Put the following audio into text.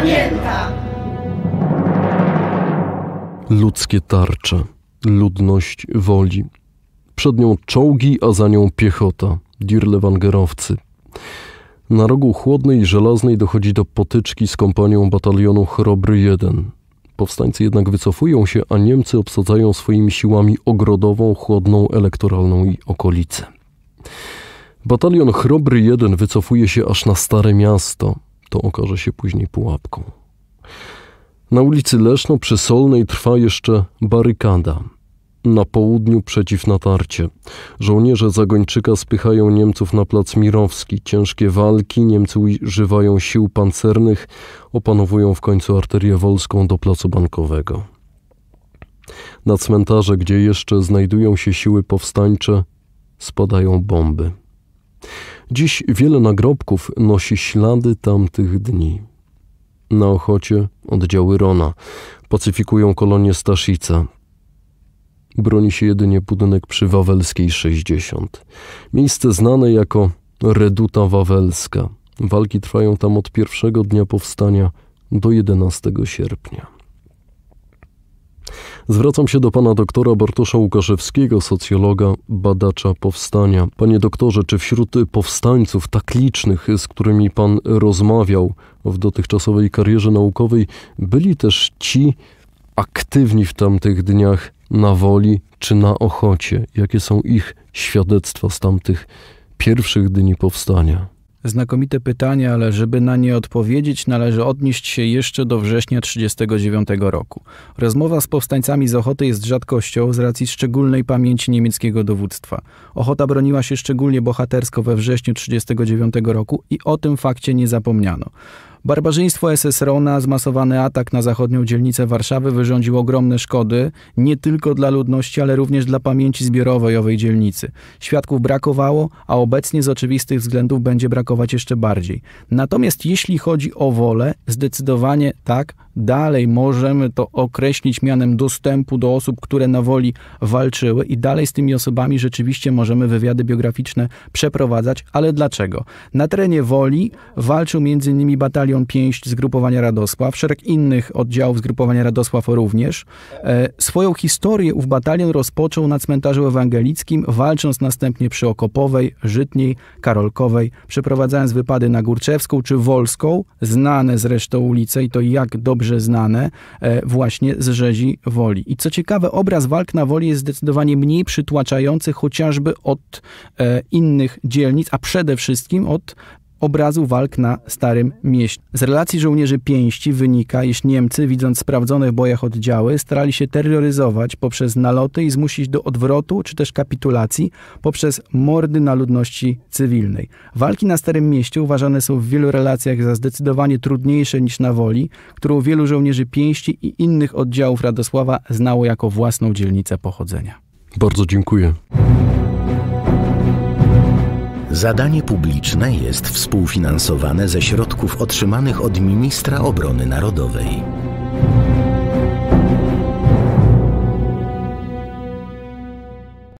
pamięta. Ludzkie tarcze. Ludność woli. Przed nią czołgi, a za nią piechota. Dirlewangerowcy. Na rogu chłodnej i żelaznej dochodzi do potyczki z kompanią batalionu Chrobry 1. Powstańcy jednak wycofują się, a Niemcy obsadzają swoimi siłami ogrodową, chłodną, elektoralną i okolice. Batalion Chrobry 1 wycofuje się aż na Stare Miasto to okaże się później pułapką. Na ulicy Leszno-Przesolnej trwa jeszcze barykada. Na południu przeciw natarcie. Żołnierze Zagończyka spychają Niemców na plac Mirowski. Ciężkie walki, Niemcy używają sił pancernych, opanowują w końcu arterię wolską do placu bankowego. Na cmentarze, gdzie jeszcze znajdują się siły powstańcze, spadają bomby. Dziś wiele nagrobków nosi ślady tamtych dni. Na Ochocie oddziały Rona pacyfikują kolonię Staszica. Broni się jedynie budynek przy Wawelskiej 60. Miejsce znane jako Reduta Wawelska. Walki trwają tam od pierwszego dnia powstania do 11 sierpnia. Zwracam się do pana doktora Bartosza Łukaszewskiego, socjologa, badacza powstania. Panie doktorze, czy wśród powstańców tak licznych, z którymi pan rozmawiał w dotychczasowej karierze naukowej, byli też ci aktywni w tamtych dniach na woli czy na ochocie? Jakie są ich świadectwa z tamtych pierwszych dni powstania? Znakomite pytanie, ale żeby na nie odpowiedzieć, należy odnieść się jeszcze do września 1939 roku. Rozmowa z powstańcami z Ochoty jest rzadkością z racji szczególnej pamięci niemieckiego dowództwa. Ochota broniła się szczególnie bohatersko we wrześniu 1939 roku i o tym fakcie nie zapomniano. Barbarzyństwo SS-Rona, zmasowany atak na zachodnią dzielnicę Warszawy wyrządził ogromne szkody, nie tylko dla ludności, ale również dla pamięci zbiorowej owej dzielnicy. Świadków brakowało, a obecnie z oczywistych względów będzie brakować jeszcze bardziej. Natomiast jeśli chodzi o wolę, zdecydowanie tak, dalej możemy to określić mianem dostępu do osób, które na woli walczyły i dalej z tymi osobami rzeczywiście możemy wywiady biograficzne przeprowadzać, ale dlaczego? Na terenie woli walczył m.in. batalion Battalion 5 Zgrupowania Radosław, szereg innych oddziałów Zgrupowania Radosław również. E, swoją historię ów batalion rozpoczął na cmentarzu ewangelickim, walcząc następnie przy Okopowej, Żytniej, Karolkowej, przeprowadzając wypady na Górczewską czy Wolską, znane zresztą ulice i to jak dobrze znane, e, właśnie z rzezi Woli. I co ciekawe, obraz walk na Woli jest zdecydowanie mniej przytłaczający chociażby od e, innych dzielnic, a przede wszystkim od obrazu walk na Starym Mieście. Z relacji żołnierzy pięści wynika, iż Niemcy, widząc sprawdzone w bojach oddziały, starali się terroryzować poprzez naloty i zmusić do odwrotu czy też kapitulacji poprzez mordy na ludności cywilnej. Walki na Starym Mieście uważane są w wielu relacjach za zdecydowanie trudniejsze niż na Woli, którą wielu żołnierzy pięści i innych oddziałów Radosława znało jako własną dzielnicę pochodzenia. Bardzo dziękuję. Zadanie publiczne jest współfinansowane ze środków otrzymanych od Ministra Obrony Narodowej.